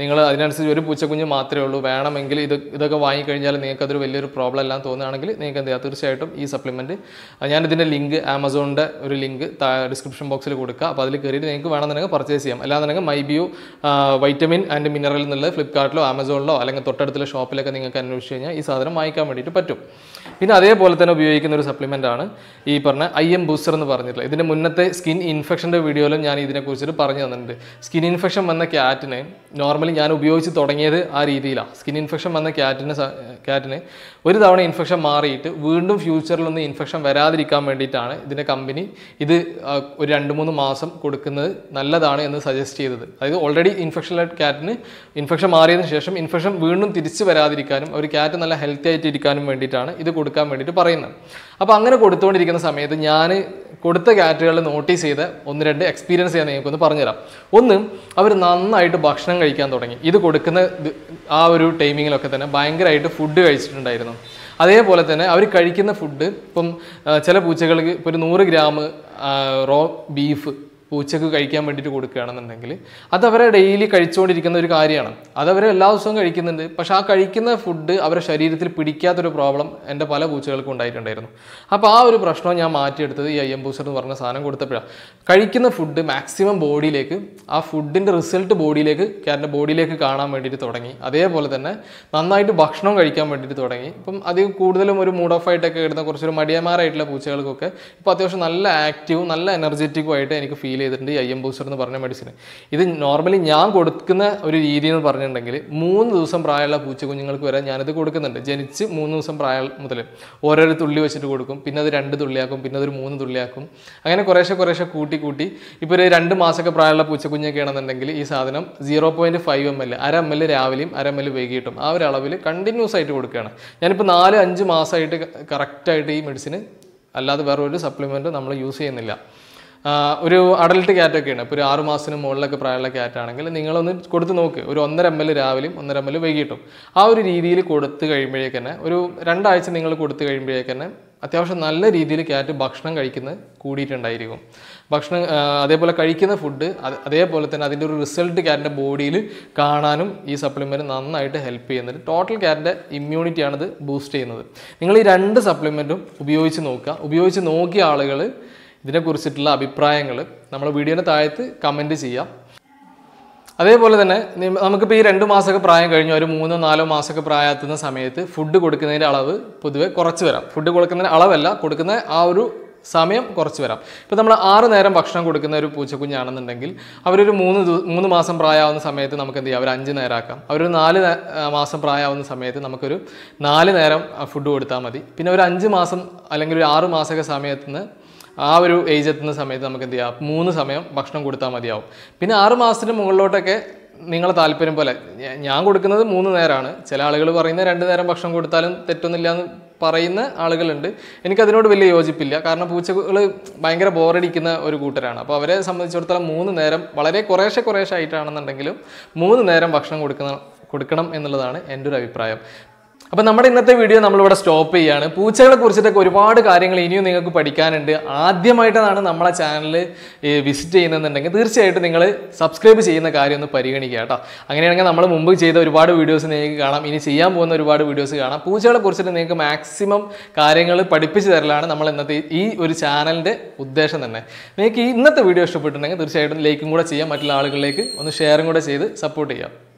നിങ്ങൾ അതിനനുസരിച്ച് ഒരു പൂച്ചക്കുഞ്ഞ് മാത്രമേ ഉള്ളൂ വേണമെങ്കിൽ ഇത് ഇതൊക്കെ വാങ്ങിക്കഴിഞ്ഞാൽ നിങ്ങൾക്ക് അതൊരു വലിയൊരു പ്രോബ്ലം എല്ലാം തോന്നുകയാണെങ്കിൽ നിങ്ങൾക്ക് എന്ത് ചെയ്യാം തീർച്ചയായിട്ടും ഈ സപ്ലിമെൻറ്റ് ഞാനിതിൻ്റെ ലിങ്ക് ആമസോണിൻ്റെ ഒരു ലിങ്ക് ഡിസ്ക്രിപ്ഷൻ ഡിസ്ക്രിപ്ഷൻ ബോക്സിൽ കൊടുക്കുക അപ്പോൾ അതിൽ കയറിയിട്ട് നിങ്ങൾക്ക് വേണമെന്നുണ്ടെങ്കിൽ പർച്ചേസ് ചെയ്യാം അല്ലാന്നുണ്ടെങ്കിൽ ബിയു വൈറ്റമിൻ ആൻഡ് മിനറൽ എന്നുള്ളത് ഫ്ലിപ്കാർട്ടിലോ ആമസോണിലോ അല്ലെങ്കിൽ തൊട്ടടുത്തുള്ള ഷോപ്പിലൊക്കെ നിങ്ങൾക്ക് അന്വേഷിച്ച് കഴിഞ്ഞാൽ ഈ സാധനം വാങ്ങിക്കാൻ വേണ്ടിയിട്ട് പറ്റും പിന്നെ അതേപോലെ തന്നെ ഉപയോഗിക്കുന്ന ഒരു സപ്ലിമെൻ്റ് ആണ് ഈ പറഞ്ഞ ഐ എം ബൂസ്റ്റർ എന്ന് പറഞ്ഞിട്ടുള്ളത് ഇതിൻ്റെ മുന്നത്തെ സ്കിൻ ഇൻഫെക്ഷൻ്റെ വീഡിയോയിലും ഞാൻ ഇതിനെക്കുറിച്ചിട്ട് പറഞ്ഞു തന്നിട്ടുണ്ട് സ്കിൻ ഇൻഫെക്ഷൻ വന്ന ക്യാറ്റിനെ നോർമലി ഞാൻ ഉപയോഗിച്ച് തുടങ്ങിയത് ആ രീതിയിലാണ് സ്കിൻ ഇൻഫെക്ഷൻ വന്ന ക്യാറ്റിന് ക്യാറ്റിന് ഒരു തവണ ഇൻഫെക്ഷൻ മാറിയിട്ട് വീണ്ടും ഫ്യൂച്ചറിലൊന്നും ഇൻഫെക്ഷൻ വരാതിരിക്കാൻ വേണ്ടിയിട്ടാണ് ഇതിൻ്റെ കമ്പനി ഇത് ഒരു രണ്ട് മൂന്ന് മാസം കൊടുക്കുന്നത് നല്ലതാണ് എന്ന് സജസ്റ്റ് ചെയ്തത് അതായത് ഓൾറെഡി ഇൻഫെക്ഷനുള്ള ക്യാറ്റിന് ഇൻഫെക്ഷൻ മാറിയതിന് ശേഷം ഇൻഫെക്ഷൻ വീണ്ടും തിരിച്ചു വരാതിരിക്കാനും ഒരു ക്യാറ്റ് നല്ല ഹെൽത്തി ആയിട്ട് ഇരിക്കാനും വേണ്ടിയിട്ടാണ് ഇത് കൊടുക്കാൻ വേണ്ടിയിട്ട് പറയുന്നത് അപ്പോൾ അങ്ങനെ കൊടുത്തുകൊണ്ടിരിക്കുന്ന സമയത്ത് ഞാൻ കൊടുത്ത കാറ്റഗറികളിൽ നോട്ടീസ് ചെയ്ത ഒന്ന് രണ്ട് എക്സ്പീരിയൻസ് ചെയ്യാൻ നിങ്ങൾക്കൊന്ന് പറഞ്ഞുതരാം ഒന്ന് അവർ നന്നായിട്ട് ഭക്ഷണം കഴിക്കാൻ തുടങ്ങി ഇത് കൊടുക്കുന്ന ആ ഒരു ടൈമിങ്ങിലൊക്കെ തന്നെ ഭയങ്കരമായിട്ട് ഫുഡ് കഴിച്ചിട്ടുണ്ടായിരുന്നു അതേപോലെ തന്നെ അവർ കഴിക്കുന്ന ഫുഡ് ഇപ്പം ചില പൂച്ചകൾക്ക് ഇപ്പോൾ ഒരു നൂറ് ഗ്രാം റോ ബീഫ് പൂച്ചക്ക് കഴിക്കാൻ വേണ്ടിയിട്ട് കൊടുക്കുകയാണെന്നുണ്ടെങ്കിൽ അത് അവരെ ഡെയിലി കഴിച്ചുകൊണ്ടിരിക്കുന്ന ഒരു കാര്യമാണ് അത് അവർ എല്ലാ ദിവസവും കഴിക്കുന്നുണ്ട് പക്ഷേ ആ കഴിക്കുന്ന ഫുഡ് അവരെ ശരീരത്തിൽ പിടിക്കാത്തൊരു പ്രോബ്ലം എൻ്റെ പല പൂച്ചകൾക്കും ഉണ്ടായിട്ടുണ്ടായിരുന്നു അപ്പോൾ ആ ഒരു പ്രശ്നം ഞാൻ മാറ്റിയെടുത്തത് ഈ അയ്യം പൂച്ചർ എന്ന് പറഞ്ഞ സാധനം കൊടുത്തപ്പോഴാണ് കഴിക്കുന്ന ഫുഡ് മാക്സിമം ബോഡിയിലേക്ക് ആ ഫുഡിൻ്റെ റിസൾട്ട് ബോഡിയിലേക്ക് ക്യാരൻ്റെ ബോഡിയിലേക്ക് കാണാൻ വേണ്ടിയിട്ട് തുടങ്ങി അതേപോലെ തന്നെ നന്നായിട്ട് ഭക്ഷണം കഴിക്കാൻ വേണ്ടിയിട്ട് തുടങ്ങി ഇപ്പം അത് കൂടുതലും ഒരു മൂഡ് ഓഫ് ആയിട്ടൊക്കെ കിടന്ന കുറച്ചൊരു മടിയന്മാരായിട്ടുള്ള പൂച്ചകൾക്കൊക്കെ ഇപ്പോൾ അത്യാവശ്യം നല്ല ആക്റ്റീവും നല്ല എനർജറ്റിക്കും ആയിട്ട് എനിക്ക് ഫീൽ ഡീൽ ചെയ്തിട്ടുണ്ട് ഐ എം ബൂസ്റ്റർ എന്ന് പറഞ്ഞ മെഡിസിൻ ഇത് നോർമലി ഞാൻ കൊടുക്കുന്ന ഒരു രീതി എന്ന് പറഞ്ഞിട്ടുണ്ടെങ്കിൽ മൂന്ന് ദിവസം പ്രായമുള്ള കുഞ്ഞുങ്ങൾക്ക് വരെ ഞാനിത് കൊടുക്കുന്നുണ്ട് ജനിച്ച് മൂന്ന് ദിവസം പ്രായം മുതൽ ഓരോരോ തുള്ളി വെച്ചിട്ട് കൊടുക്കും പിന്നെ അത് രണ്ട് തുള്ളിയാക്കും പിന്നെ അതൊരു മൂന്ന് തുള്ളിയാക്കും അങ്ങനെ കുറേശ്ശെ കുറേശ്ശെ കൂട്ടി കൂട്ടി ഇപ്പോൾ ഒരു രണ്ട് മാസമൊക്കെ പ്രായമുള്ള കുഞ്ഞൊക്കെ ആണെന്നുണ്ടെങ്കിൽ ഈ സാധനം zero point five M L അര എം എൽ രാവിലെയും അര എം എൽ വൈകിട്ടും ആ ഒരു അളവിൽ കണ്ടിന്യൂസ് ആയിട്ട് കൊടുക്കുകയാണ് ഞാനിപ്പോൾ നാല് അഞ്ച് മാസമായിട്ട് കറക്റ്റായിട്ട് ഈ മെഡിസിന് അല്ലാതെ വേറൊരു സപ്ലിമെൻറ്റ് നമ്മൾ യൂസ് ചെയ്യുന്നില്ല ഒരു അഡൽട്ട് ക്യാറ്റൊക്കെയാണ് ഇപ്പോൾ ഒരു ആറ് മാസത്തിന് മുകളിലൊക്കെ പ്രായമുള്ള ക്യാറ്റാണെങ്കിൽ നിങ്ങളൊന്ന് കൊടുത്ത് നോക്ക് ഒരു ഒന്നര എം എൽ രാവിലെയും ഒന്നര എം എൽ വൈകിട്ടും ആ ഒരു രീതിയിൽ കൊടുത്തു കഴിയുമ്പോഴേക്ക് തന്നെ ഒരു രണ്ടാഴ്ച നിങ്ങൾ കൊടുത്തു കഴിയുമ്പോഴേക്ക് തന്നെ അത്യാവശ്യം നല്ല രീതിയിൽ ക്യാറ്റ് ഭക്ഷണം കഴിക്കുന്നത് കൂടിയിട്ടുണ്ടായിരിക്കും ഭക്ഷണം അതേപോലെ കഴിക്കുന്ന ഫുഡ് അതേപോലെ തന്നെ അതിൻ്റെ ഒരു റിസൾട്ട് ക്യാറ്റിൻ്റെ ബോഡിയിൽ കാണാനും ഈ സപ്ലിമെൻറ്റ് നന്നായിട്ട് ഹെൽപ്പ് ചെയ്യുന്നുണ്ട് ടോട്ടൽ ക്യാറ്റിൻ്റെ ഇമ്മ്യൂണിറ്റിയാണിത് ബൂസ്റ്റ് ചെയ്യുന്നത് നിങ്ങൾ ഈ രണ്ട് സപ്ലിമെൻറ്റും ഉപയോഗിച്ച് നോക്കുക ഉപയോഗിച്ച് നോക്കിയ ആളുകൾ ഇതിനെക്കുറിച്ചിട്ടുള്ള അഭിപ്രായങ്ങൾ നമ്മൾ വീഡിയോൻ്റെ താഴത്ത് കമൻറ്റ് ചെയ്യാം അതേപോലെ തന്നെ നമുക്കിപ്പോൾ ഈ രണ്ട് മാസമൊക്കെ പ്രായം കഴിഞ്ഞ് ഒരു മൂന്നോ നാലോ മാസമൊക്കെ പ്രായത്തുന്ന സമയത്ത് ഫുഡ് കൊടുക്കുന്നതിൻ്റെ അളവ് പൊതുവെ കുറച്ച് വരാം ഫുഡ് കൊടുക്കുന്നതിൻ്റെ അളവല്ല കൊടുക്കുന്ന ആ ഒരു സമയം കുറച്ച് വരാം ഇപ്പോൾ നമ്മൾ ആറ് നേരം ഭക്ഷണം കൊടുക്കുന്ന ഒരു പൂച്ചക്കുഞ്ഞാണെന്നുണ്ടെങ്കിൽ അവരൊരു മൂന്ന് മൂന്ന് മാസം പ്രായമാവുന്ന സമയത്ത് നമുക്ക് എന്ത് ചെയ്യാം അവർ അഞ്ച് നേരമാക്കാം അവരൊരു നാല് മാസം പ്രായമാവുന്ന സമയത്ത് നമുക്കൊരു നാല് നേരം ഫുഡ് കൊടുത്താൽ മതി പിന്നെ ഒരു അഞ്ച് മാസം അല്ലെങ്കിൽ ഒരു ആറ് മാസമൊക്കെ സമയത്ത് നിന്ന് ആ ഒരു ഏജ് എത്തുന്ന സമയത്ത് നമുക്ക് എന്ത് ചെയ്യാം മൂന്ന് സമയം ഭക്ഷണം കൊടുത്താൽ മതിയാവും പിന്നെ ആറ് മാസത്തിന് മുകളിലോട്ടൊക്കെ നിങ്ങളെ താല്പര്യം പോലെ ഞാൻ കൊടുക്കുന്നത് മൂന്ന് നേരമാണ് ചില ആളുകൾ പറയുന്ന രണ്ട് നേരം ഭക്ഷണം കൊടുത്താലും തെറ്റൊന്നുമില്ല എന്ന് പറയുന്ന ആളുകളുണ്ട് എനിക്കതിനോട് വലിയ യോജിപ്പില്ല കാരണം പൂച്ചകൾ ഭയങ്കര ബോറടിക്കുന്ന ഒരു കൂട്ടരാണ് അപ്പോൾ അവരെ സംബന്ധിച്ചിടത്തോളം മൂന്ന് നേരം വളരെ കുറേശ്ശെ കുറേശ്ശെ ആയിട്ടാണെന്നുണ്ടെങ്കിലും മൂന്ന് നേരം ഭക്ഷണം കൊടുക്കുന്ന കൊടുക്കണം എന്നുള്ളതാണ് എൻ്റെ ഒരു അഭിപ്രായം അപ്പോൾ നമ്മുടെ ഇന്നത്തെ വീഡിയോ നമ്മളിവിടെ സ്റ്റോപ്പ് ചെയ്യാണ് പൂച്ചകളെ കുറിച്ചിട്ടൊക്കെ ഒരുപാട് കാര്യങ്ങൾ ഇനിയും നിങ്ങൾക്ക് പഠിക്കാനുണ്ട് ആദ്യമായിട്ടാണ് നമ്മളെ ചാനൽ വിസിറ്റ് ചെയ്യുന്നതെന്നുണ്ടെങ്കിൽ തീർച്ചയായിട്ടും നിങ്ങൾ സബ്സ്ക്രൈബ് ചെയ്യുന്ന കാര്യം ഒന്ന് പരിഗണിക്കുക കേട്ടോ അങ്ങനെയാണെങ്കിൽ നമ്മൾ മുമ്പ് ചെയ്ത ഒരുപാട് വീഡിയോസ് നിങ്ങൾക്ക് കാണാം ഇനി ചെയ്യാൻ പോകുന്ന ഒരുപാട് വീഡിയോസ് കാണാം പൂച്ചകളെ കുറിച്ചിട്ട് നിങ്ങൾക്ക് മാക്സിമം കാര്യങ്ങൾ പഠിപ്പിച്ചു തരലാണ് നമ്മൾ ഇന്നത്തെ ഈ ഒരു ചാനലിൻ്റെ ഉദ്ദേശം തന്നെ നിങ്ങൾക്ക് ഇന്നത്തെ വീഡിയോ ഇഷ്ടപ്പെട്ടിട്ടുണ്ടെങ്കിൽ തീർച്ചയായിട്ടും ലൈക്കും കൂടെ ചെയ്യാം മറ്റുള്ള ആളുകളിലേക്ക് ഒന്ന് ഷെയറും കൂടെ ചെയ്ത് സപ്പോർട്ട് ചെയ്യാം